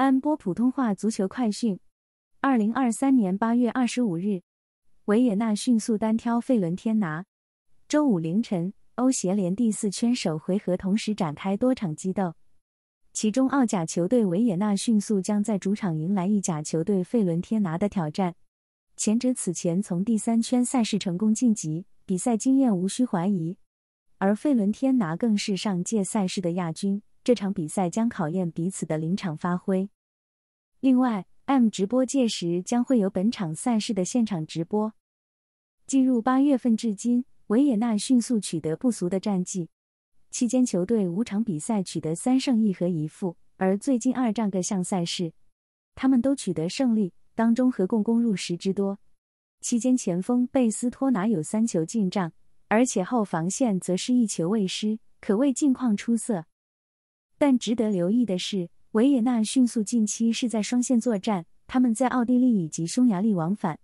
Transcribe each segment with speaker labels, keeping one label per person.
Speaker 1: 安播普通话足球快讯：二零二三年八月二十五日，维也纳迅速单挑费伦天拿。周五凌晨，欧协联第四圈首回合同时展开多场激斗，其中奥甲球队维也纳迅速将在主场迎来意甲球队费伦天拿的挑战。前者此前从第三圈赛事成功晋级，比赛经验无需怀疑；而费伦天拿更是上届赛事的亚军。这场比赛将考验彼此的临场发挥。另外，M 直播届时将会有本场赛事的现场直播。进入八月份至今，维也纳迅速取得不俗的战绩。期间，球队五场比赛取得三胜一和一负，而最近二战各项赛事，他们都取得胜利，当中合共攻入十之多。期间，前锋贝斯托拿有三球进账，而且后防线则是一球未失，可谓近况出色。但值得留意的是，维也纳迅速近期是在双线作战，他们在奥地利以及匈牙利往返。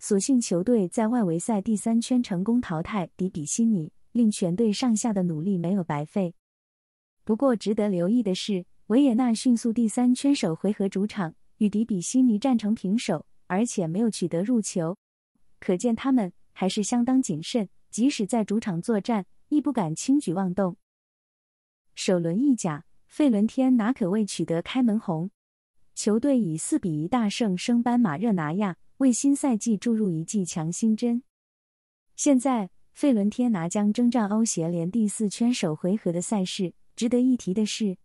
Speaker 1: 所幸球队在外围赛第三圈成功淘汰迪比西尼，令全队上下的努力没有白费。不过值得留意的是，维也纳迅速第三圈首回合主场与迪比西尼战成平手，而且没有取得入球，可见他们还是相当谨慎，即使在主场作战亦不敢轻举妄动。首轮意甲。费伦天拿可谓取得开门红，球队以四比一大胜升班马热拿亚，为新赛季注入一剂强心针。现在，费伦天拿将征战欧协联第四圈首回合的赛事。值得一提的是，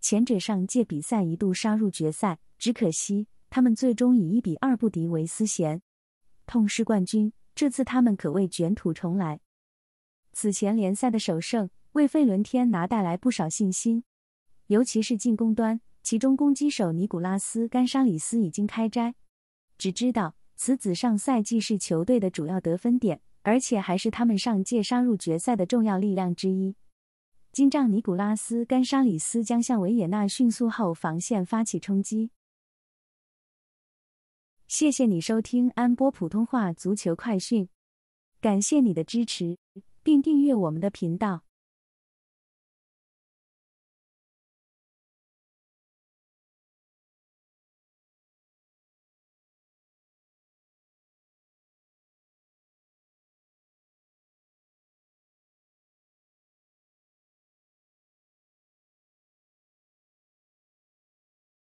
Speaker 1: 前者上届比赛一度杀入决赛，只可惜他们最终以一比二不敌维斯咸，痛失冠军。这次他们可谓卷土重来。此前联赛的首胜为费伦天拿带来不少信心。尤其是进攻端，其中攻击手尼古拉斯·甘沙里斯已经开斋。只知道此子上赛季是球队的主要得分点，而且还是他们上届杀入决赛的重要力量之一。金帐尼古拉斯·甘沙里斯将向维也纳迅速后防线发起冲击。谢谢你收听安波普通话足球快讯，感谢你的支持，并订阅我们的频道。